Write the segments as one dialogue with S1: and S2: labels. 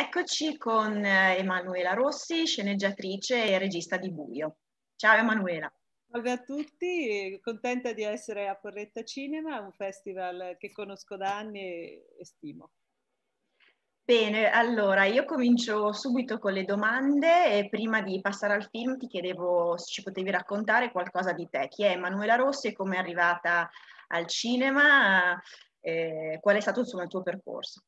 S1: Eccoci con eh, Emanuela Rossi, sceneggiatrice e regista di Buio. Ciao Emanuela. Salve a tutti,
S2: contenta di essere a Porretta Cinema, un festival che conosco da anni e stimo.
S1: Bene, allora io comincio subito con le domande e prima di passare al film ti chiedevo se ci potevi raccontare qualcosa di te. Chi è Emanuela Rossi e come è arrivata al cinema? Eh, qual è stato insomma, il tuo percorso?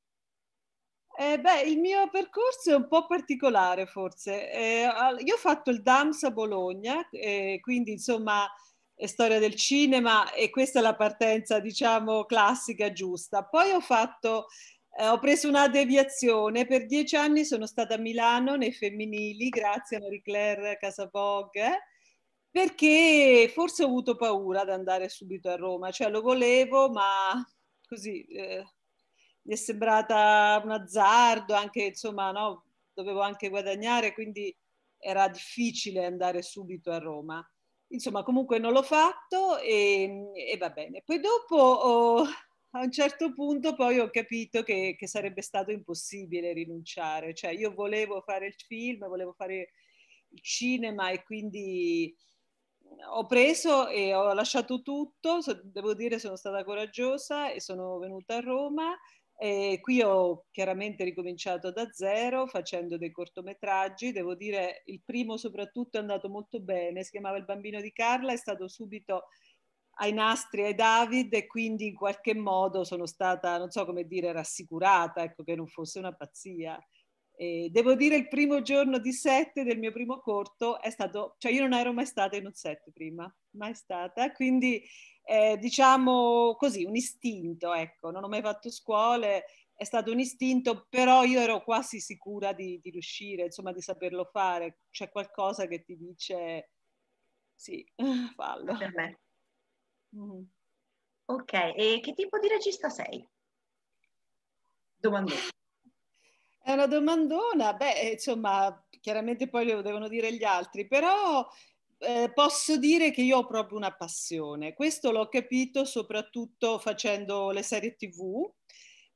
S1: Eh beh, il mio percorso è un po' particolare
S2: forse. Eh, io ho fatto il DAMS a Bologna, eh, quindi insomma è storia del cinema e questa è la partenza diciamo classica giusta. Poi ho fatto, eh, ho preso una deviazione, per dieci anni sono stata a Milano nei femminili, grazie a Marie Claire Casabog, eh, perché forse ho avuto paura di andare subito a Roma, cioè lo volevo ma così eh, mi è sembrata un azzardo, anche insomma, no, dovevo anche guadagnare, quindi era difficile andare subito a Roma. Insomma, comunque non l'ho fatto e, e va bene. Poi dopo oh, a un certo punto poi ho capito che, che, sarebbe stato impossibile rinunciare, cioè io volevo fare il film, volevo fare il cinema e quindi ho preso e ho lasciato tutto, devo dire sono stata coraggiosa e sono venuta a Roma e qui ho chiaramente ricominciato da zero facendo dei cortometraggi, devo dire il primo soprattutto è andato molto bene, si chiamava Il bambino di Carla, è stato subito ai nastri, ai David e quindi in qualche modo sono stata, non so come dire, rassicurata, ecco che non fosse una pazzia. E devo dire il primo giorno di set del mio primo corto è stato, cioè io non ero mai stata in un set prima, mai stata, quindi eh, diciamo così, un istinto, ecco, non ho mai fatto scuole, è stato un istinto, però io ero quasi sicura di, di riuscire, insomma, di saperlo fare. C'è qualcosa che ti dice sì, fallo. Per me.
S1: Mm. Ok, e che tipo di regista sei?
S2: Domandona. È una domandona, beh, insomma, chiaramente poi lo devono dire gli altri, però eh, posso dire che io ho proprio una passione. Questo l'ho capito soprattutto facendo le serie tv,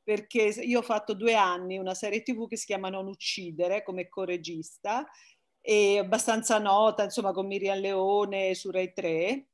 S2: perché io ho fatto due anni una serie tv che si chiama Non uccidere come coregista, e abbastanza nota, insomma, con Miriam Leone su Rai 3.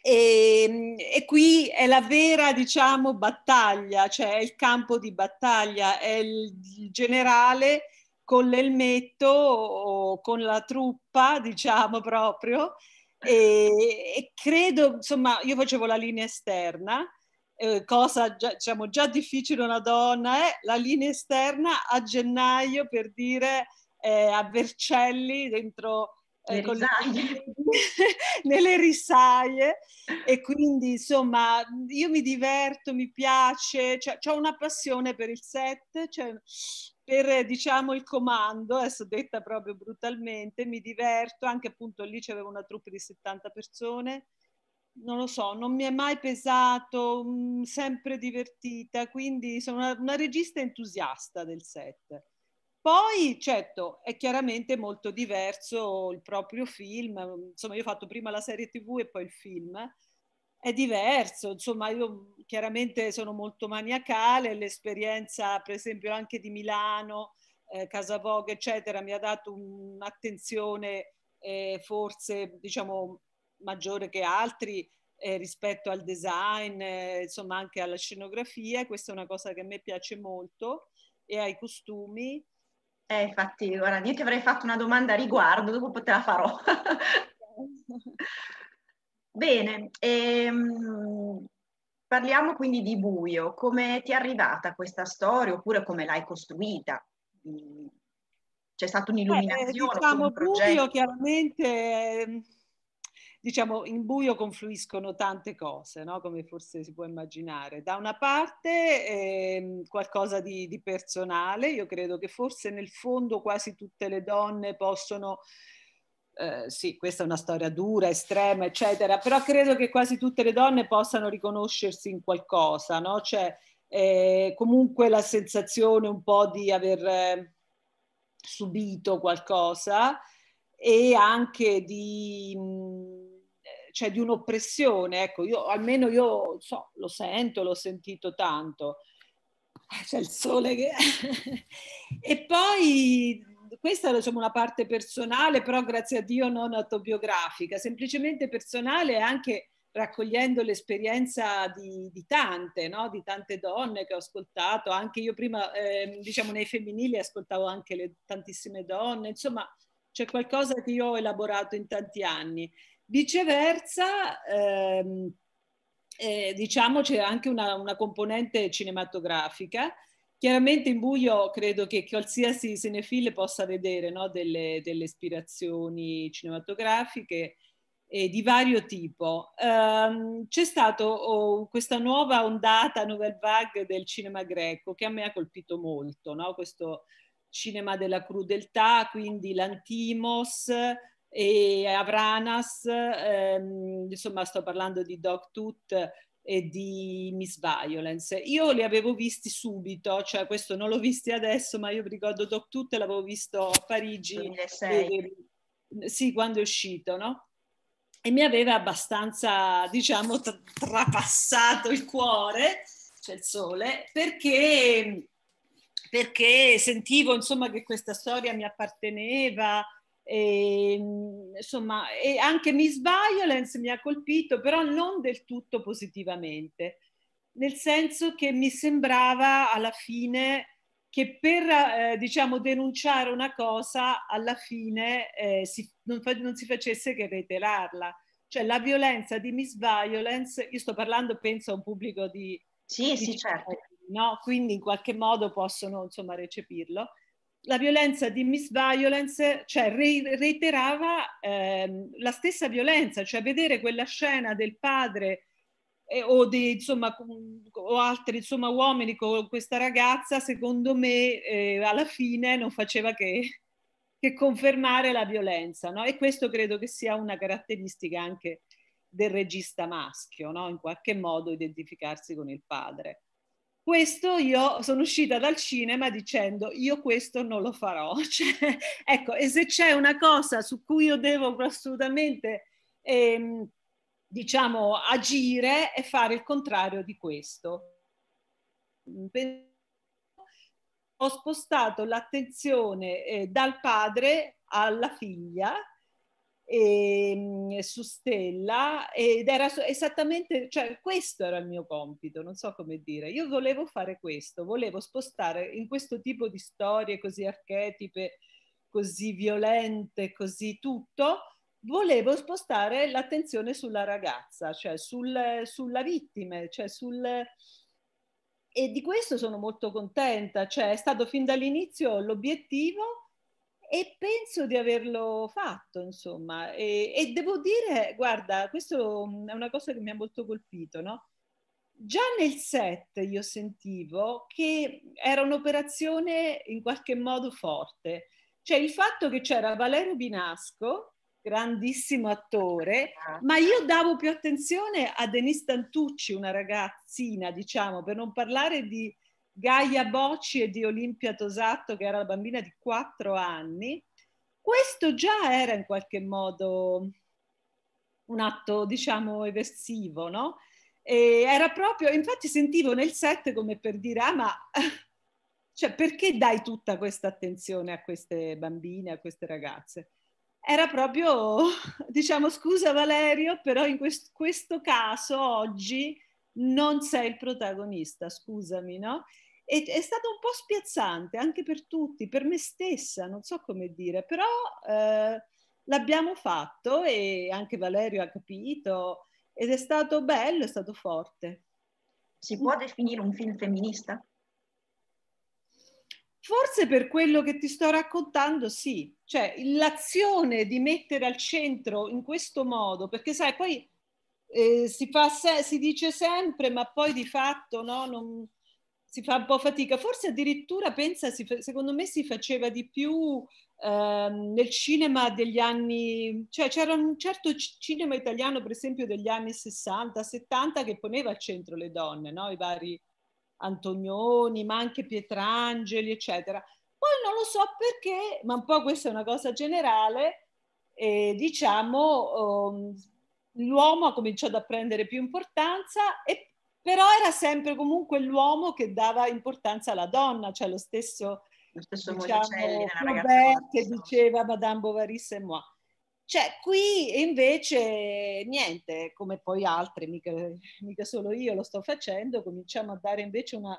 S2: E, ehm, e, qui è la vera, diciamo, battaglia, cioè è il campo di battaglia, è il, il generale con l'elmetto o con la truppa, diciamo proprio, e, e credo, insomma, io facevo la linea esterna, eh, cosa già, diciamo, già difficile una donna, è eh? la linea esterna a gennaio per dire eh, a Vercelli dentro eh, risaie. nelle risaie e quindi insomma io mi diverto, mi piace, cioè, ho una passione per il set, cioè, per diciamo il comando, adesso detta proprio brutalmente, mi diverto, anche appunto lì c'avevo una troupe di 70 persone, non lo so, non mi è mai pesato, mh, mm, sempre divertita, quindi sono una, una regista entusiasta del set. Poi, certo, è chiaramente molto diverso il proprio film, insomma io ho fatto prima la serie tv e poi il film, è diverso, insomma io chiaramente sono molto maniacale, l'esperienza per esempio anche di Milano, eh, Vogue eccetera mi ha dato un'attenzione eh, forse diciamo maggiore che altri eh, rispetto al design, eh, insomma anche alla scenografia, questa è una cosa che
S1: a me piace molto e ai costumi. Eh, infatti, guarda, io ti avrei fatto una domanda a riguardo, dopo te la farò. Bene, ehm, parliamo quindi di buio. Come ti è arrivata questa storia oppure come l'hai costruita? Mm, c'è stata un'illuminazione? Eh, diciamo, un buio chiaramente, ehm, diciamo, in buio
S2: confluiscono tante cose, no? come forse si può immaginare. Da una parte eh, qualcosa di, di personale, io credo che forse nel fondo quasi tutte le donne possono eh, sì, questa è una storia dura, estrema, eccetera, però credo che quasi tutte le donne possano riconoscersi in qualcosa, no? Cioè, eh, comunque la sensazione un po' di aver eh, subito qualcosa e anche di... Mh, mm, cioè di un'oppressione, ecco, io almeno io so, lo sento, l'ho sentito tanto, c'è il sole che... e poi questa è diciamo, una parte personale, però grazie a Dio non autobiografica, semplicemente personale anche raccogliendo l'esperienza di, di tante, no? di tante donne che ho ascoltato, anche io prima, eh, diciamo, nei femminili ascoltavo anche le, tantissime donne, insomma c'è qualcosa che io ho elaborato in tanti anni. Viceversa, ehm, eh, diciamo, c'è anche una, una componente cinematografica, chiaramente in buio credo che qualsiasi cinefile possa vedere no, delle, delle, ispirazioni cinematografiche eh, di vario tipo. Um, c'è stata oh, questa nuova ondata, novel vague del cinema greco che a me ha colpito molto, no? questo cinema della crudeltà, quindi l'antimos, e Avranas, ehm, insomma sto parlando di Doc Tut, e di Miss Violence. Io li avevo visti subito, cioè questo non l'ho visti adesso, ma io ricordo Doc Tutte l'avevo visto a Parigi. 2006. sì, quando è uscito, no? E mi aveva abbastanza, diciamo, tra- trapassato il cuore, c'è cioè il sole, perché, perché sentivo, insomma, che questa storia mi apparteneva, e, ehm, insomma, e anche Miss Violence mi ha colpito, però non del tutto positivamente, nel senso che mi sembrava alla fine che per eh, diciamo, denunciare una cosa alla fine eh, si, non, fa, non, si facesse che reiterarla. Cioè la violenza di Miss Violence, io sto parlando penso a un pubblico di... Sì, di sì, certo. No? Quindi in qualche modo possono insomma, recepirlo la violenza di Miss Violence cioè, reiterava ehm, la stessa violenza, cioè vedere quella scena del padre eh, o, di, insomma, o altri insomma, uomini con questa ragazza, secondo me eh, alla fine non faceva che, che confermare la violenza. No? E questo credo che sia una caratteristica anche del regista maschio, no? in qualche modo identificarsi con il padre questo io sono uscita dal cinema dicendo io questo non lo farò. Cioè, ecco, e se c'è una cosa su cui io devo assolutamente, ehm, diciamo, agire è fare il contrario di questo. Ho spostato l'attenzione eh, dal padre alla figlia e, ehm, su Stella ed era esattamente, cioè questo era il mio compito, non so come dire, io volevo fare questo, volevo spostare in questo tipo di storie così archetipe, così violente, così tutto, volevo spostare l'attenzione sulla ragazza, cioè sul, sulla vittima, cioè sul... E di questo sono molto contenta, cioè è stato fin dall'inizio l'obiettivo e penso di averlo fatto, insomma, e, e devo dire, guarda, questa mm, è una cosa che mi ha molto colpito, no? Già nel set io sentivo che era un'operazione in qualche modo forte, cioè il fatto che c'era Valerio Binasco, grandissimo attore, ah. ma io davo più attenzione a Denise Tantucci, una ragazzina, diciamo, per non parlare di Gaia Bocci e di Olimpia Tosatto, che era la bambina di quattro anni, questo già era in qualche modo un atto, diciamo, eversivo, no? E era proprio, infatti sentivo nel set come per dire, ah ma cioè, perché dai tutta questa attenzione a queste bambine, a queste ragazze? Era proprio, diciamo, scusa Valerio, però in quest- questo caso oggi non sei il protagonista, scusami, no? E, è stato un po' spiazzante anche per tutti, per me stessa, non so come dire, però eh, l'abbiamo fatto e anche Valerio ha capito ed è stato bello, è stato forte. Si può definire un film femminista? Forse per quello che ti sto raccontando, sì. Cioè, l'azione di mettere al centro in questo modo, perché sai, poi eh, si, fa se- si dice sempre, ma poi di fatto no, non, si fa un po' fatica, forse addirittura pensa, si, secondo me si faceva di più ehm, nel cinema degli anni, cioè c'era un certo cinema italiano per esempio degli anni 60, 70 che poneva al centro le donne, no? i vari Antonioni, ma anche Pietrangeli, eccetera. Poi non lo so perché, ma un po' questa è una cosa generale, e diciamo... Um, l'uomo ha cominciato a prendere più importanza e però era sempre comunque l'uomo che dava importanza alla donna, cioè lo stesso, lo stesso diciamo, Robert che diceva Madame Bovary c'est moi. Cioè, qui invece niente, come poi altri, mica, mica, solo io lo sto facendo, cominciamo a dare invece una,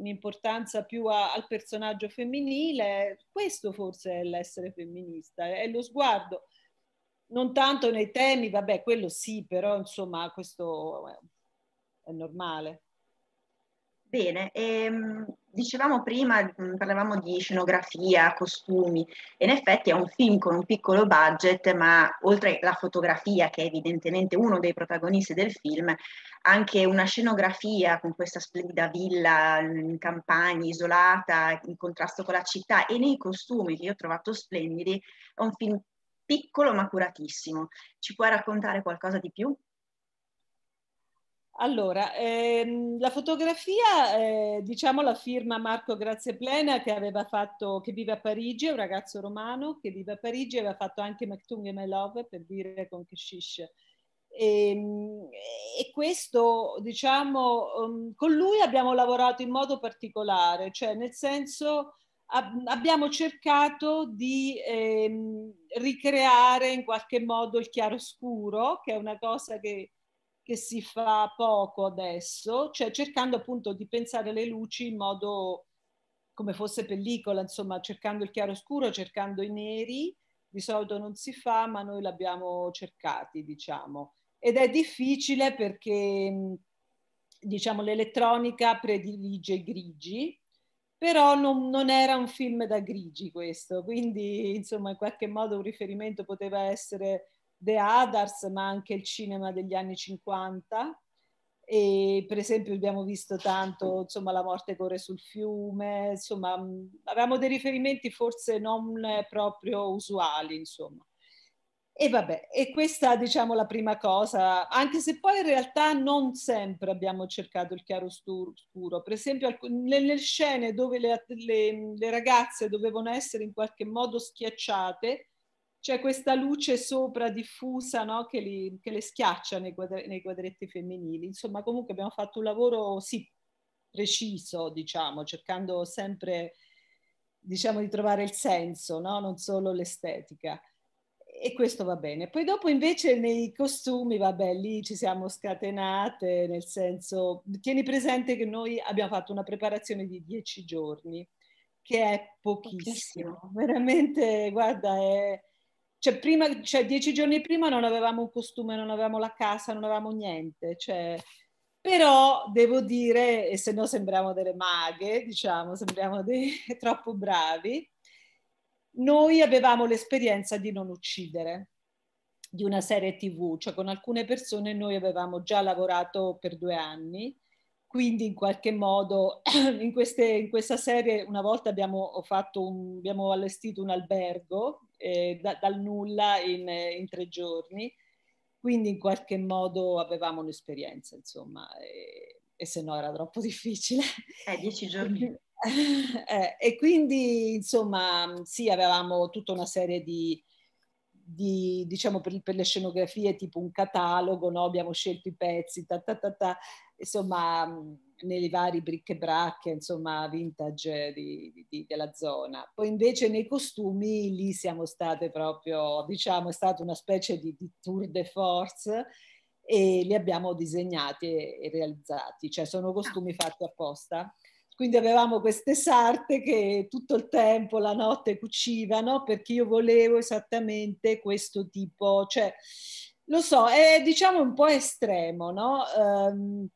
S2: un'importanza più a, al personaggio femminile. Questo forse è l'essere femminista, è lo sguardo. Non tanto nei temi, vabbè, quello sì, però insomma, questo è normale.
S1: Bene, ehm, dicevamo prima, mm, parlavamo di scenografia, costumi, e in effetti è un film con un piccolo budget, ma oltre alla fotografia, che è evidentemente uno dei protagonisti del film, anche una scenografia con questa splendida villa in campagna, isolata, in contrasto con la città, e nei costumi che io ho trovato splendidi, è un film piccolo ma curatissimo. Ci puoi raccontare qualcosa di più?
S2: Allora, ehm, la fotografia, eh, diciamo la firma Marco Plena che aveva fatto, che vive a Parigi, è un ragazzo romano che vive a Parigi, aveva fatto anche Mactung e My Love per dire con Keshish. E, ehm, e questo, diciamo, um, con lui abbiamo lavorato in modo particolare, cioè nel senso ab- abbiamo cercato di ehm, ricreare in qualche modo il chiaroscuro, che è una cosa che che si fa poco adesso, cioè cercando appunto di pensare le luci in modo come fosse pellicola, insomma, cercando il chiaro scuro, cercando i neri, di solito non si fa, ma noi l'abbiamo cercati, diciamo. Ed è difficile perché, diciamo, l'elettronica predilige i grigi, però non, non era un film da grigi questo, quindi, insomma, in qualche modo un riferimento poteva essere The Adars, ma anche il cinema degli anni 50. E per esempio abbiamo visto tanto insomma, La morte corre sul fiume, insomma mm, avevamo dei riferimenti forse non proprio usuali. Insomma. E vabbè, e questa diciamo la prima cosa, anche se poi in realtà non sempre abbiamo cercato il chiaro scuro. Per esempio nelle scene dove le, le, le ragazze dovevano essere in qualche modo schiacciate, c'è questa luce sopra diffusa no? che, li, che, le schiaccia nei, quadre, nei, quadretti femminili. Insomma, comunque abbiamo fatto un lavoro sì, preciso, diciamo, cercando sempre diciamo, di trovare il senso, no? non solo l'estetica. E questo va bene. Poi dopo invece nei costumi, vabbè, lì ci siamo scatenate, nel senso, tieni presente che noi abbiamo fatto una preparazione di dieci giorni, che è pochissimo, pochissimo. veramente, guarda, è, cioè, prima, cioè, dieci giorni prima non avevamo un costume, non avevamo la casa, non avevamo niente. Cioè, però devo dire, e se no sembriamo delle maghe, diciamo, sembriamo dei, troppo bravi, noi avevamo l'esperienza di non uccidere di una serie tv, cioè con alcune persone noi avevamo già lavorato per due anni quindi in qualche modo in, queste, in questa serie una volta abbiamo, un, abbiamo allestito un albergo eh, da, dal nulla in, in, tre giorni, quindi in qualche modo avevamo un'esperienza, insomma, e, eh, e se no era troppo difficile. Eh, dieci giorni. Eh, e quindi, insomma, sì, avevamo tutta una serie di, di, diciamo per, per, le scenografie tipo un catalogo, no? abbiamo scelto i pezzi, ta ta ta ta, insomma mm, nei vari bric e bracche, insomma vintage di, di, della zona. Poi invece nei costumi lì siamo state proprio, diciamo è stata una specie di, di tour de force e li abbiamo disegnati e, e realizzati, cioè sono ah. costumi fatti apposta quindi avevamo queste sarte che tutto il tempo, la notte, cucivano perché io volevo esattamente questo tipo, cioè, lo so, è diciamo un po' estremo, no? Um,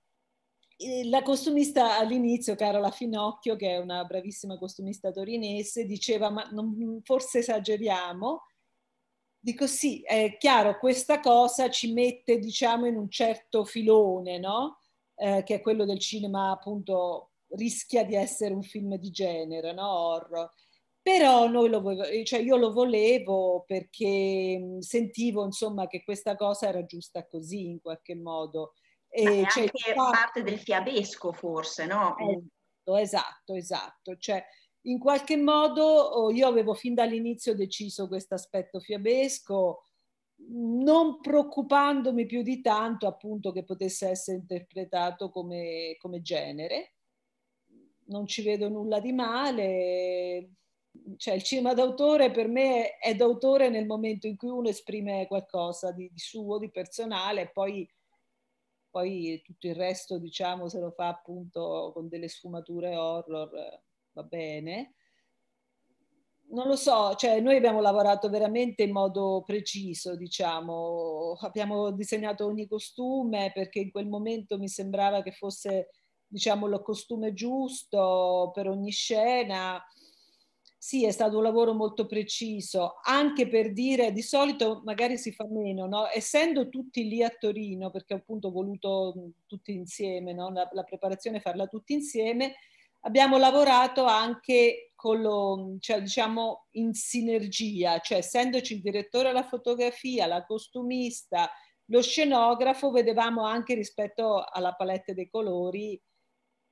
S2: la costumista all'inizio, Carola Finocchio, che è una bravissima costumista torinese, diceva ma non, forse esageriamo. Dico sì, è chiaro, questa cosa ci mette diciamo in un certo filone, no? Eh, che è quello del cinema appunto rischia di essere un film di genere, no? Horror. Però lo, cioè io lo volevo perché mm, sentivo insomma che questa cosa era giusta così in qualche modo.
S1: E cioè, anche fatto... parte del
S2: fiabesco forse, no? Esatto, esatto, esatto. Cioè, in qualche modo oh, io avevo fin dall'inizio deciso questo aspetto fiabesco, non preoccupandomi più di tanto appunto che potesse essere interpretato come, come genere non ci vedo nulla di male. Cioè, il cinema d'autore per me è d'autore nel momento in cui uno esprime qualcosa di, di suo, di personale, e poi, poi, tutto il resto, diciamo, se lo fa appunto con delle sfumature horror, va bene. Non lo so, cioè noi abbiamo lavorato veramente in modo preciso, diciamo, abbiamo disegnato ogni costume perché in quel momento mi sembrava che fosse diciamo, lo costume giusto per ogni scena. Sì, è stato un lavoro molto preciso, anche per dire, di solito magari si fa meno, no? essendo tutti lì a Torino, perché appunto ho voluto mm, tutti insieme, no? la, la preparazione farla tutti insieme, abbiamo lavorato anche con lo, cioè, diciamo in sinergia, cioè essendoci il direttore alla fotografia, la costumista, lo scenografo, vedevamo anche rispetto alla palette dei colori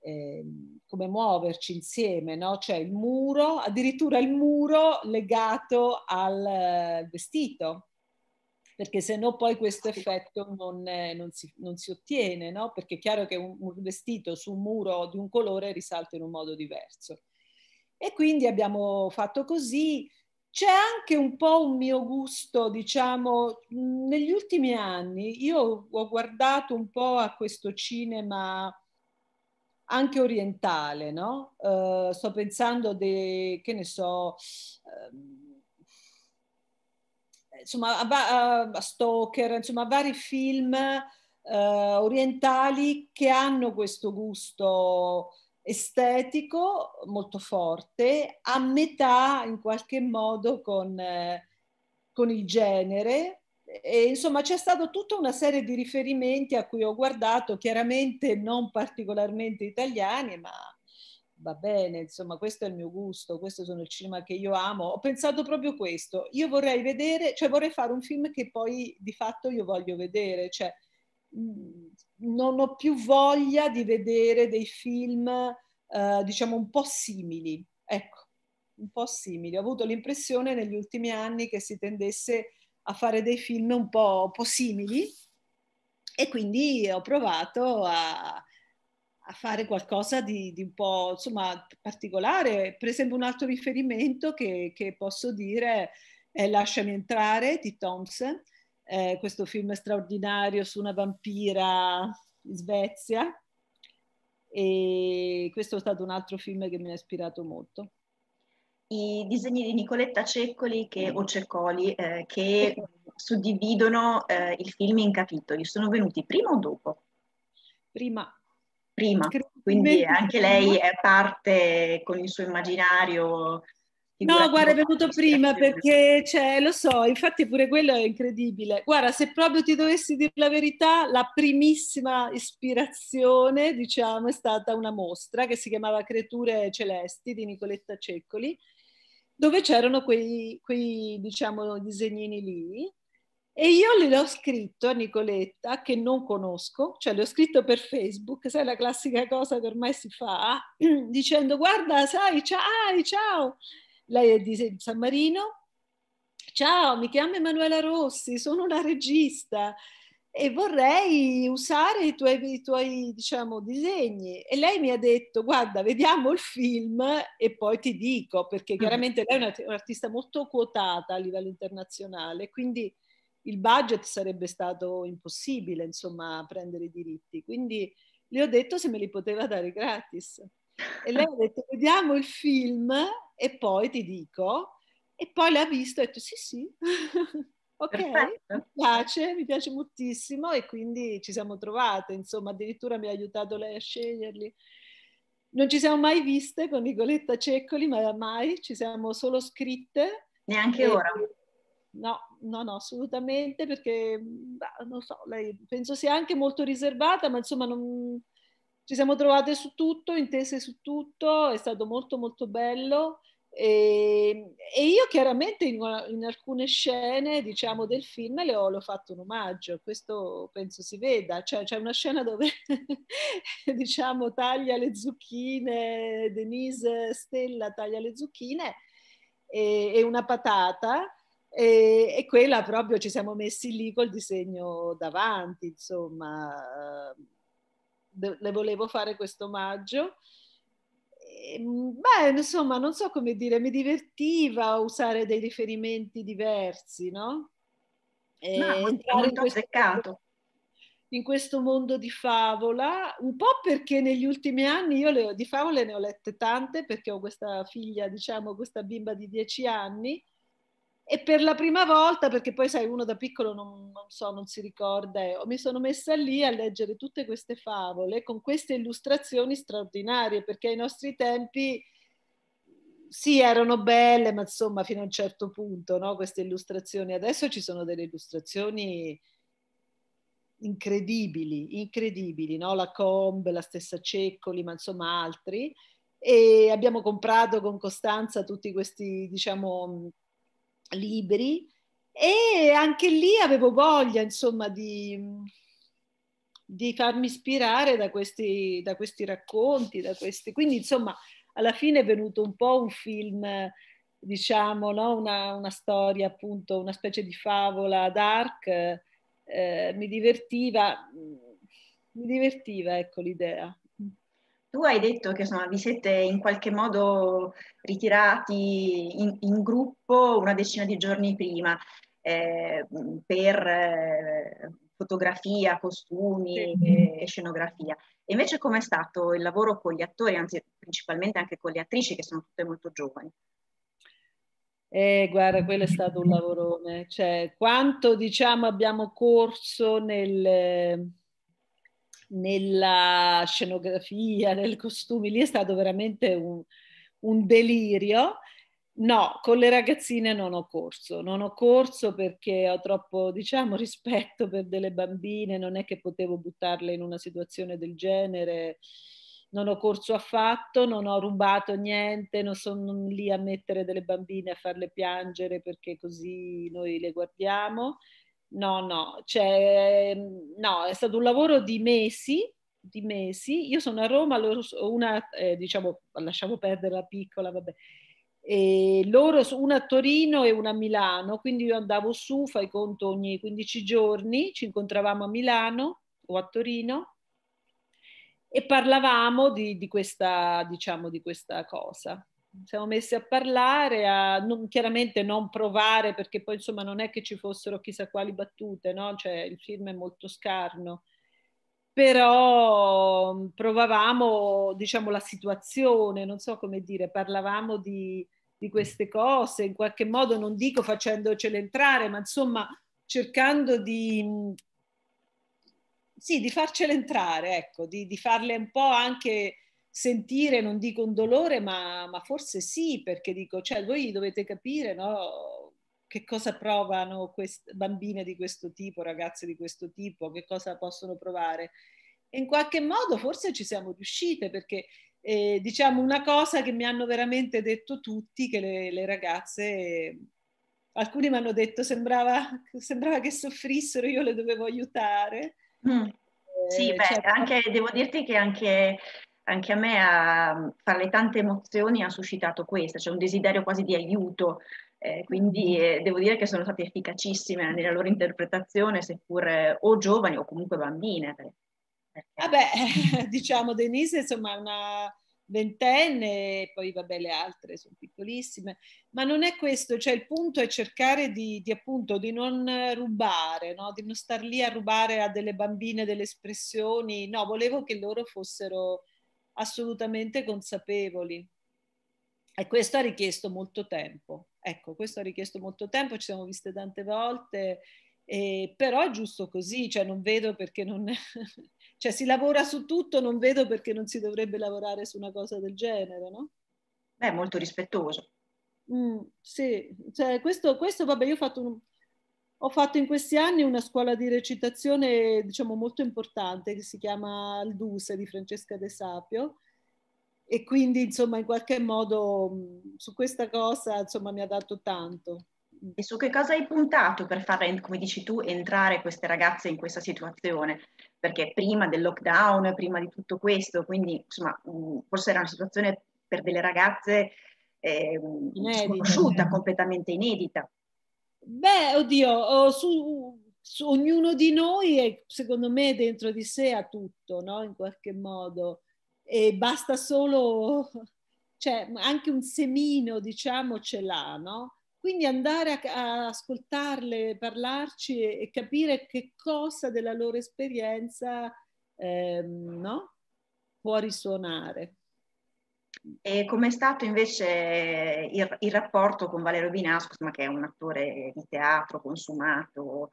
S2: Ehm, come muoverci insieme, no? cioè il muro, addirittura il muro legato al eh, vestito, perché se no poi questo effetto non, eh, non, si, non si, ottiene, no? perché è chiaro che un, un, vestito su un muro di un colore risalta in un modo diverso. E quindi abbiamo fatto così. C'è anche un po' un mio gusto, diciamo, negli ultimi anni io ho guardato un po' a questo cinema anche orientale, no? Uh, sto pensando de, che ne so, uh, insomma, a, a, Stoker, insomma, a vari film uh, orientali che hanno questo gusto estetico molto forte, a metà in qualche modo con, eh, con il genere, e, insomma c'è stata tutta una serie di riferimenti a cui ho guardato, chiaramente non particolarmente italiani, ma va bene, insomma questo è il mio gusto, questo sono il cinema che io amo. Ho pensato proprio questo, io vorrei vedere, cioè vorrei fare un film che poi di fatto io voglio vedere, cioè non ho più voglia di vedere dei film eh, diciamo un po' simili, ecco, un po' simili. Ho avuto l'impressione negli ultimi anni che si tendesse a a fare dei film un po', un po simili e quindi ho provato a, a fare qualcosa di, di, un po' insomma, particolare. Per esempio un altro riferimento che, che posso dire è Lasciami entrare di Thompson, eh, questo film straordinario su una vampira in Svezia e questo è stato un altro film che
S1: mi ha ispirato molto i disegni di Nicoletta Ceccoli che, mm. o Ceccoli eh, che suddividono eh, il film in capitoli. Sono venuti prima o dopo? Prima. Prima, quindi anche lei è parte con il suo immaginario. No, guarda, è venuto prima perché, cioè, lo
S2: so, infatti pure quello è incredibile. Guarda, se proprio ti dovessi dire la verità, la primissima ispirazione, diciamo, è stata una mostra che si chiamava Creature Celesti di Nicoletta Ceccoli, dove c'erano quei, quei diciamo, disegnini lì. E io le ho scritto a Nicoletta, che non conosco, cioè le ho scritto per Facebook, sai la classica cosa che ormai si fa, dicendo guarda, sai, ciao, ciao. Lei è di San Marino. Ciao, mi chiamo Emanuela Rossi, sono una regista e vorrei usare i tuoi, i tuoi diciamo, disegni. E lei mi ha detto, guarda, vediamo il film e poi ti dico, perché mm-hmm. chiaramente lei è un'artista molto quotata a livello internazionale, quindi il budget sarebbe stato impossibile, insomma, prendere i diritti. Quindi le ho detto se me li poteva dare gratis. E lei ha detto, vediamo il film e poi ti dico. E poi l'ha visto e ha detto, sì, sì. Ok, Perfetto. mi piace, mi piace moltissimo e quindi ci siamo trovate, insomma, addirittura mi ha aiutato lei a sceglierli. Non ci siamo mai viste con Nicoletta Ceccoli, ma mai, ci siamo solo scritte. Neanche e... ora. No, no, no, assolutamente perché, bah, non so, lei penso sia anche molto riservata, ma insomma non... ci siamo trovate su tutto, intese su tutto, è stato molto molto bello. E Ehm, e, io chiaramente in, in, alcune scene, diciamo, del film le ho, le ho, fatto un omaggio, questo penso si veda, cioè c'è una scena dove, diciamo, taglia le zucchine, Denise Stella taglia le zucchine e, e una patata, e, e, quella proprio ci siamo messi lì col disegno davanti, insomma, eh, le volevo fare questo omaggio Ehm, beh, insomma, non so come dire, mi divertiva usare dei riferimenti diversi, no? E no, entrare in questo, mondo, in questo mondo di favola, un po' perché negli ultimi anni io le, di favole ne ho lette tante perché ho questa figlia, diciamo, questa bimba di dieci anni e per la prima volta, perché poi sai, uno da piccolo non, non, so, non si ricorda, eh, mi sono messa lì a leggere tutte queste favole con queste illustrazioni straordinarie, perché ai nostri tempi sì, erano belle, ma insomma fino a un certo punto, no? queste illustrazioni. Adesso ci sono delle illustrazioni incredibili, incredibili, no? la Combe, la stessa Ceccoli, ma insomma altri. E abbiamo comprato con Costanza tutti questi, diciamo, libri e anche lì avevo voglia insomma di, di farmi ispirare da questi, da questi racconti, da questi... quindi insomma alla fine è venuto un po' un film, diciamo, no? una, una, storia appunto, una specie di favola dark, eh, mi divertiva,
S1: mi divertiva ecco l'idea. Tu hai detto che insomma, vi siete in qualche modo ritirati in, in gruppo una decina di giorni prima eh, per eh, fotografia, costumi sì. e, e, scenografia. E invece com'è stato il lavoro con gli attori, anzi principalmente anche con le attrici che sono tutte molto giovani?
S2: Eh, guarda, quello è stato un lavorone, cioè quanto diciamo abbiamo corso nel nella scenografia, nel costume, lì è stato veramente un, un delirio. No, con le ragazzine non ho corso, non ho corso perché ho troppo, diciamo, rispetto per delle bambine, non è che potevo buttarle in una situazione del genere, non ho corso affatto, non ho rubato niente, non sono lì a mettere delle bambine a farle piangere perché così noi le guardiamo. No, no, cioè, no, è stato un lavoro di mesi, di mesi. Io sono a Roma, loro, una, eh, diciamo, lasciamo perdere la piccola, vabbè. E loro, una a Torino e una a Milano, quindi io andavo su, fai conto, ogni 15 giorni, ci incontravamo a Milano o a Torino e parlavamo di, di questa, diciamo, di questa cosa siamo messi a parlare, a non, chiaramente non provare perché poi insomma non è che ci fossero chissà quali battute, no? cioè, il film è molto scarno, però mm, provavamo diciamo la situazione, non so come dire, parlavamo di, di queste cose, in qualche modo non dico facendocele entrare, ma insomma cercando di, mm, sì, di farcele entrare, ecco, di, di farle un po' anche sentire, non dico un dolore, ma, ma forse sì, perché dico, cioè voi dovete capire, no? Che cosa provano quest- bambine di questo tipo, ragazze di questo tipo, che cosa possono provare. E in qualche modo forse ci siamo riuscite perché eh, diciamo una cosa che mi hanno veramente detto tutti, che le, le ragazze, alcuni mi hanno detto
S1: sembrava, sembrava,
S2: che soffrissero, io le dovevo
S1: aiutare. Mm. Eh, sì, beh, cioè, anche, devo dirti che anche anche a me a, fra le tante emozioni ha suscitato questa, cioè un desiderio quasi di aiuto, eh, quindi eh, devo dire che sono state efficacissime nella loro interpretazione, seppur eh, o giovani o comunque bambine.
S2: Vabbè, diciamo Denise, insomma, è una ventenne, poi vabbè le altre sono piccolissime, ma non è questo, cioè il punto è cercare di, di appunto di non rubare, no? di non star lì a rubare a delle bambine delle espressioni, no, volevo che loro fossero assolutamente consapevoli. E questo ha richiesto molto tempo. Ecco, questo ha richiesto molto tempo, ci siamo viste tante volte, e, però è giusto così, cioè non vedo perché non... cioè si lavora su tutto, non vedo perché non si dovrebbe lavorare su una cosa del genere, no?
S1: Beh, molto rispettoso.
S2: Mm, sì, cioè, questo, questo, vabbè, io ho fatto un, ho fatto in questi anni una scuola di recitazione, diciamo, molto importante che si chiama Alduse di Francesca De Sapio e quindi, insomma, in qualche
S1: modo su questa cosa, insomma, mi ha dato tanto. E su che cosa hai puntato per far, come dici tu, entrare queste ragazze in questa situazione? Perché prima del lockdown, prima di tutto questo, quindi insomma, forse era una situazione per delle ragazze eh, sconosciuta, completamente inedita.
S2: Beh, oddio, su, su, ognuno di noi, è, secondo me, dentro di sé ha tutto, no? In qualche modo. E basta solo, cioè, anche un semino, diciamo, ce l'ha, no? Quindi andare a, a ascoltarle, parlarci e, e, capire che cosa della loro esperienza,
S1: ehm, no? Può risuonare. E com'è stato invece il, il rapporto con Valerio Binasco, che è un attore di teatro consumato,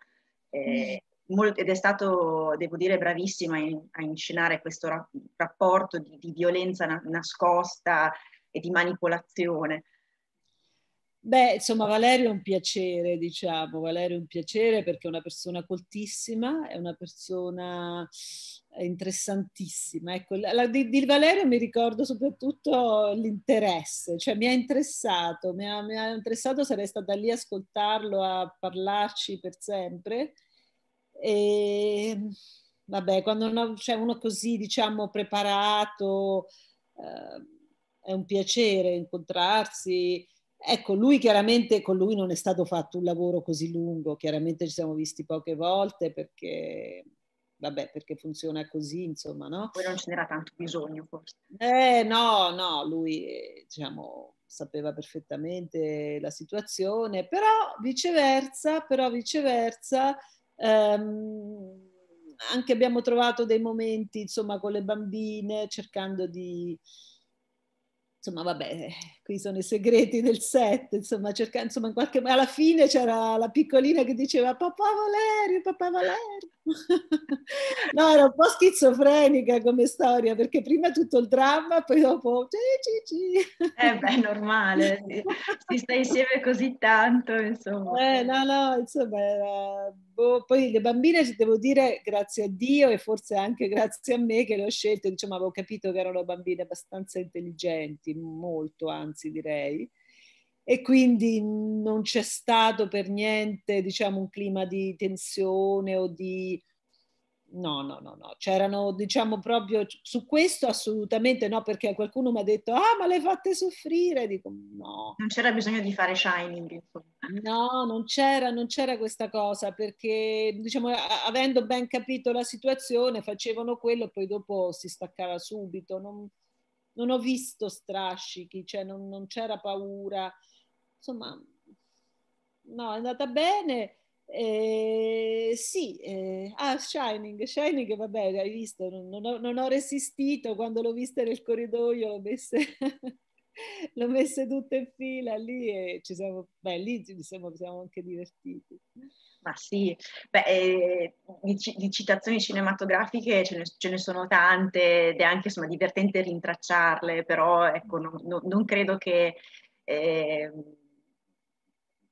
S1: eh, mm. molto, ed è stato, devo dire, bravissimo in, a inscenare questo ra- rapporto di, di violenza na- nascosta e di manipolazione.
S2: Beh, insomma, Valerio è un piacere, diciamo, Valerio è un piacere perché è una persona coltissima, è una persona eh, interessantissima. Ecco, la, di, di, Valerio mi ricordo soprattutto l'interesse, cioè mi ha interessato, mi ha, mi ha interessato, sarei stata lì a ascoltarlo, a parlarci per sempre. E vabbè, quando uno, cioè uno così, diciamo, preparato, eh, è un piacere incontrarsi Ecco, lui chiaramente, con lui non è stato fatto un lavoro così lungo, chiaramente ci siamo visti poche volte perché, vabbè, perché funziona così, insomma, no?
S1: Poi non ce n'era tanto bisogno, forse.
S2: Eh, no, no, lui, diciamo, sapeva perfettamente la situazione, però viceversa, però viceversa, ehm, anche abbiamo trovato dei momenti, insomma, con le bambine, cercando di insomma, vabbè, qui sono i segreti del set, insomma, cerca, insomma, in qualche alla fine c'era la piccolina che diceva papà Valerio, papà Valerio. no, era un po' schizofrenica come storia, perché prima tutto il dramma, poi dopo... eh beh, normale, si sta insieme così tanto, insomma. Eh, no, no, insomma, era tempo. Poi le bambine, devo dire, grazie a Dio e forse anche grazie a me che le ho scelte, diciamo, avevo capito che erano bambine abbastanza intelligenti, molto anzi direi. E quindi non c'è stato per niente, diciamo, un clima di tensione o di No, no, no, no, c'erano, diciamo proprio su questo assolutamente no, perché qualcuno mi ha detto, ah, ma le fate soffrire, dico no. Non c'era bisogno di fare shining. No, non c'era, non c'era questa cosa, perché diciamo, avendo ben capito la situazione, facevano quello e poi dopo si staccava subito. Non, non ho visto strascichi, cioè non, non c'era paura. Insomma, no, è andata bene eh, sì, eh, ah, Shining, Shining, vabbè, hai visto, non, non, ho, non, ho, resistito quando l'ho vista nel corridoio, l'ho messe, l'ho messe tutte in fila lì e ci siamo, beh, lì ci siamo, siamo anche divertiti.
S1: Ma sì, eh. beh, eh, di, di, citazioni cinematografiche ce ne, ce ne, sono tante ed è anche insomma, divertente rintracciarle, però ecco, non, non credo che ehm,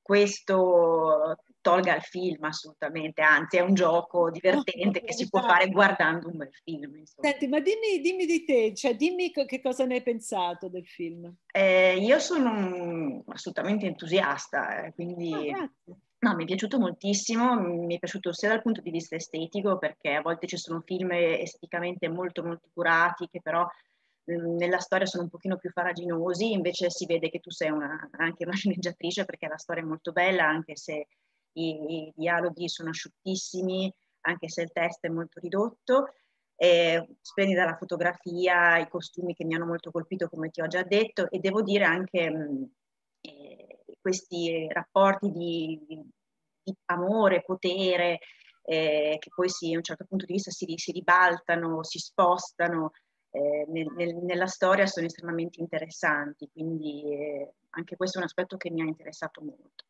S1: questo tolga al film assolutamente, anzi è un gioco divertente oh, che si può esatto. fare guardando un bel film. Insomma.
S2: Senti, ma dimmi, dimmi di te, cioè dimmi che cosa ne hai pensato del film.
S1: Eh, io sono assolutamente entusiasta, eh, quindi... Ah, No, mi è piaciuto moltissimo, mi è piaciuto sia dal punto di vista estetico, perché a volte ci sono film esteticamente molto molto curati, che però mm, nella storia sono un pochino più faraginosi, invece si vede che tu sei una, anche una sceneggiatrice perché la storia è molto bella, anche se i, i dialoghi sono asciuttissimi, anche se il testo è molto ridotto. Eh, splendida la fotografia, i costumi che mi hanno molto colpito, come ti ho già detto, e devo dire anche mh, mm, eh, questi rapporti di, di, amore, potere, eh, che poi si, a un certo punto di vista si, si ribaltano, si spostano. Eh, nel, nel, nella storia sono estremamente interessanti, quindi eh, anche questo è un aspetto che mi ha interessato molto.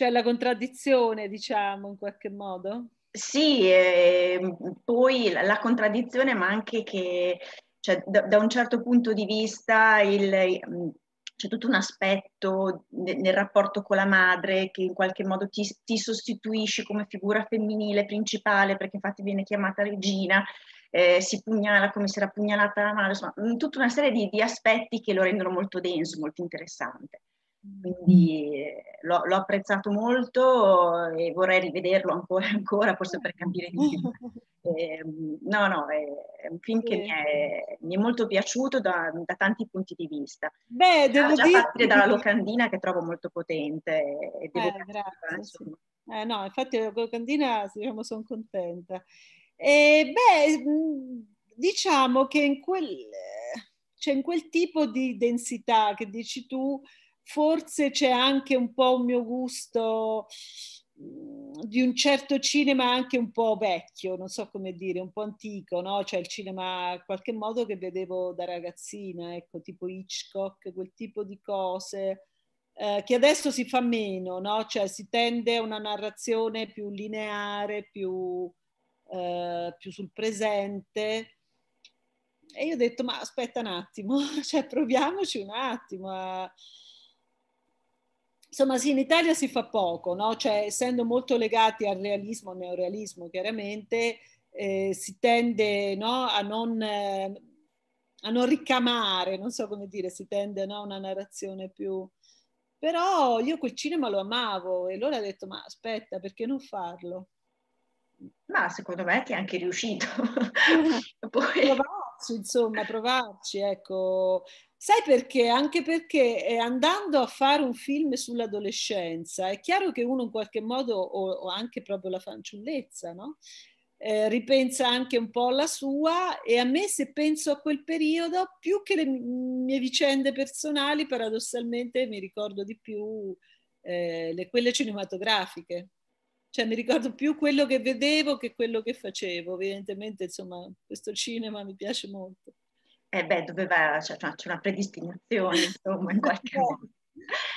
S1: C'è cioè, la
S2: contraddizione, diciamo, in qualche modo?
S1: Sì, eh, poi la contraddizione, ma anche che cioè, da, da, un certo punto di vista il, mm, c'è tutto un aspetto nel rapporto con la madre che in qualche modo ti, ti sostituisci come figura femminile principale perché infatti viene chiamata regina, eh, si pugnala come si era pugnalata la madre, insomma mm, tutta una serie di, di aspetti che lo rendono molto denso, molto interessante. Quindi mm. eh, l'ho, l'ho apprezzato molto e vorrei rivederlo ancora, ancora forse per capire di più. Eh, no, no, è un film che mi è, mi è molto piaciuto da, da, tanti punti di vista. Beh, devo già, già partire dalla locandina che trovo molto potente. E eh, devo eh, grazie,
S2: eh, no, infatti la locandina, diciamo, sono contenta. E, beh, mm, diciamo che in quel, eh, cioè in quel tipo di densità che dici tu, forse c'è anche un po' un mio gusto mm, di un certo cinema anche un po' vecchio, non so come dire, un po' antico, no? Cioè il cinema in qualche modo che vedevo da ragazzina, ecco, tipo Hitchcock, quel tipo di cose eh, che adesso si fa meno, no? Cioè si tende a una narrazione più lineare, più, eh, più sul presente. E io ho detto, ma aspetta un attimo, cioè proviamoci un attimo a Insomma, sì, in Italia si fa poco, no? cioè, essendo molto legati al realismo, al neorealismo chiaramente, eh, si tende no, a, non, eh, a, non, ricamare, non so come dire, si tende a una narrazione più... Però io quel cinema lo amavo e allora ho detto, ma aspetta, perché non farlo?
S1: Ma secondo me ti è anche riuscito.
S2: Poi... Provarci, insomma, provarci, ecco. Sai perché? Anche perché eh, andando a fare un film sull'adolescenza è chiaro che uno in qualche modo, o, o anche proprio la fanciullezza, no? eh, ripensa anche un po' alla sua e a me se penso a quel periodo, più che le mie vicende personali, paradossalmente mi ricordo di più eh, le, quelle cinematografiche. Cioè mi ricordo più quello che vedevo che quello che facevo. Evidentemente, insomma,
S1: questo cinema mi piace molto eh beh, doveva, cioè, c'è cioè, una predestinazione, insomma, in qualche eh, modo.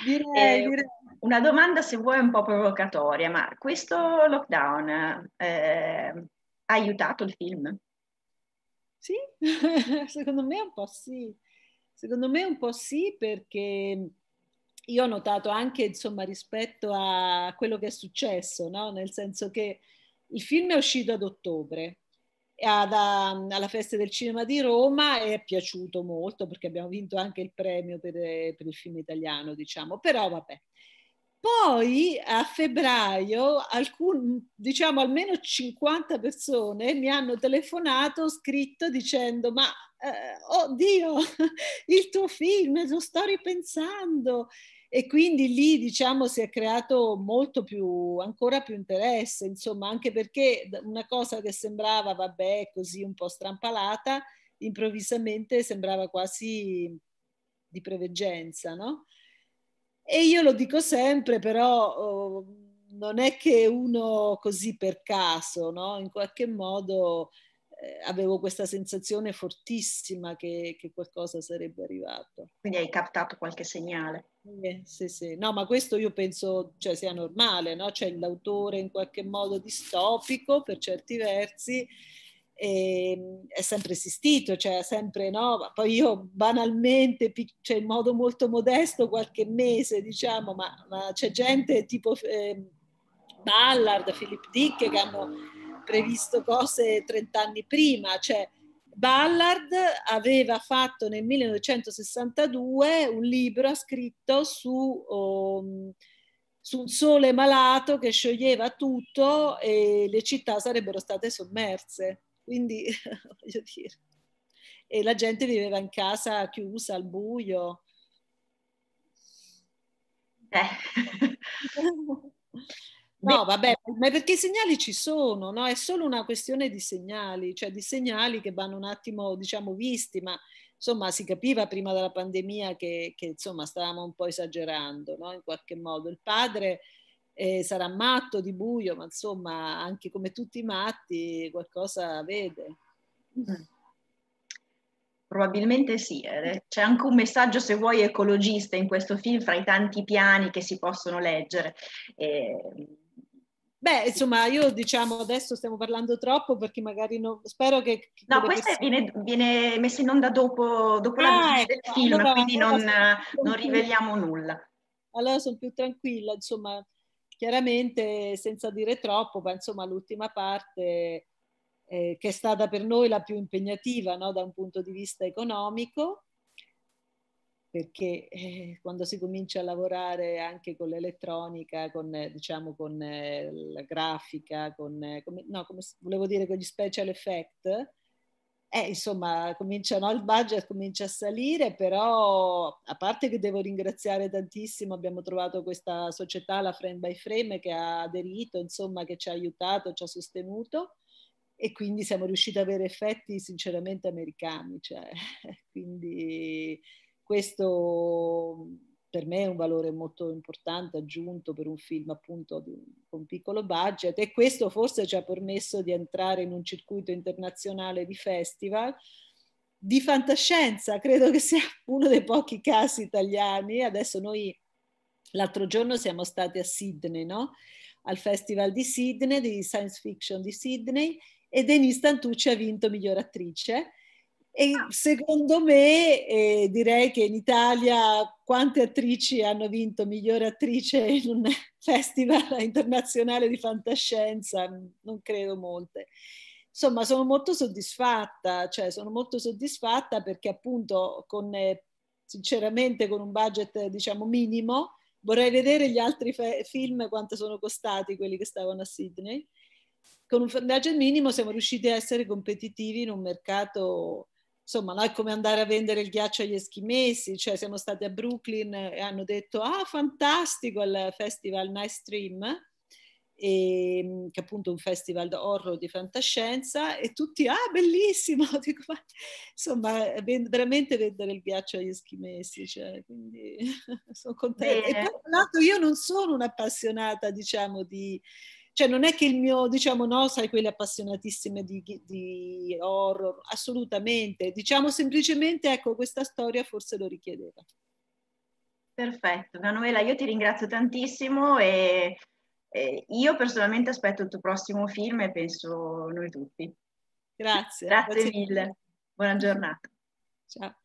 S1: Direi, eh, direi. Una domanda se vuoi un po' provocatoria, ma questo lockdown eh, ha aiutato il film? Sì, secondo me un po' sì. Secondo me un po' sì
S2: perché io ho notato anche, insomma, rispetto a quello che è successo, no? nel senso che il film è uscito ad ottobre, ad, um, alla Festa del Cinema di Roma e è piaciuto molto perché abbiamo vinto anche il premio per, eh, per il film italiano, diciamo, però vabbè. Poi a febbraio, alcun, diciamo almeno 50 persone mi hanno telefonato, scritto dicendo ma eh, oddio, oh il tuo film, lo sto ripensando e quindi lì diciamo si è creato molto più, ancora più interesse, insomma, anche perché una cosa che sembrava, vabbè, così un po' strampalata, improvvisamente sembrava quasi di preveggenza, no? E io lo dico sempre, però oh, non è che uno così per caso, no? In qualche modo eh, avevo questa sensazione fortissima che, che qualcosa sarebbe arrivato. Quindi hai captato qualche segnale. Eh, sì, sì. No, ma questo io penso cioè, sia normale, no? Cioè l'autore in qualche modo distopico per certi versi ehm, è sempre esistito, cioè sempre no, poi io banalmente, cioè in modo molto modesto qualche mese diciamo, ma, ma c'è gente tipo eh, Ballard, Philip Dick che hanno previsto cose 30 anni prima, cioè Ballard aveva fatto nel 1962 un libro scritto su, um, su, un sole malato che scioglieva tutto e le città sarebbero state sommerse. Quindi, voglio dire, e la gente viveva in casa chiusa al buio. Eh. No, vabbè, ma perché i segnali ci sono, no? È solo una questione di segnali, cioè di segnali che vanno un attimo, diciamo, visti, ma insomma si capiva prima della pandemia che, che insomma stavamo un po' esagerando, no? In qualche modo. Il padre eh, sarà matto di buio, ma insomma, anche come tutti i matti, qualcosa vede.
S1: Mm. Probabilmente sì, eh. c'è anche un messaggio, se vuoi, ecologista in questo film, fra i tanti piani che si possono leggere. Eh, Beh, insomma, io diciamo adesso stiamo parlando troppo perché magari no, spero che... che no, questa che... Viene, viene, messa in onda dopo, dopo ah, la visione ecco, del film, allora, quindi allora non, non riveliamo nulla.
S2: Allora sono più tranquilla, insomma, chiaramente senza dire troppo, ma insomma l'ultima parte eh, che è stata per noi la più impegnativa no, da un punto di vista economico perché eh, quando si comincia a lavorare anche con l'elettronica, con, eh, diciamo, con eh, la grafica, con, eh, come, no, come, volevo dire con gli special effect, eh, insomma, cominciano, il budget comincia a salire, però a parte che devo ringraziare tantissimo, abbiamo trovato questa società, la Frame by Frame, che ha aderito, insomma, che ci ha aiutato, ci ha sostenuto e quindi siamo riusciti ad avere effetti sinceramente americani. Cioè, quindi questo per me è un valore molto importante aggiunto per un film appunto con piccolo budget e questo forse ci ha permesso di entrare in un circuito internazionale di festival di fantascienza, credo che sia uno dei pochi casi italiani. Adesso noi l'altro giorno siamo stati a Sydney, no? al Festival di Sydney, di Science Fiction di Sydney, e Denise Tantucci ha vinto miglior attrice e secondo me eh, direi che in Italia quante attrici hanno vinto migliore attrice in un festival internazionale di fantascienza? Non credo molte. Insomma, sono molto soddisfatta, cioè sono molto soddisfatta perché appunto con, eh, sinceramente con un budget diciamo minimo vorrei vedere gli altri fe- film quanto sono costati quelli che stavano a Sydney. Con un budget minimo siamo riusciti a essere competitivi in un mercato insomma, no? è come andare a vendere il ghiaccio agli eschimesi, cioè siamo stati a Brooklyn e hanno detto ah fantastico al festival Nice Stream, e, ehm, che è appunto è un festival horror di fantascienza e tutti ah bellissimo, Dico, ma, insomma veramente vendere il ghiaccio agli eschimesi, cioè, quindi sono contenta. Bene. E tra l'altro io non sono un'appassionata diciamo di cioè non è che il mio, diciamo, no, sai, quelle appassionatissime di, di horror, assolutamente. Diciamo semplicemente, ecco, questa storia forse lo richiedeva.
S1: Perfetto, Manuela, io ti ringrazio tantissimo e, e io personalmente aspetto il tuo prossimo film e penso noi tutti.
S2: Grazie. Grazie, grazie mille.
S1: Buona giornata. Ciao.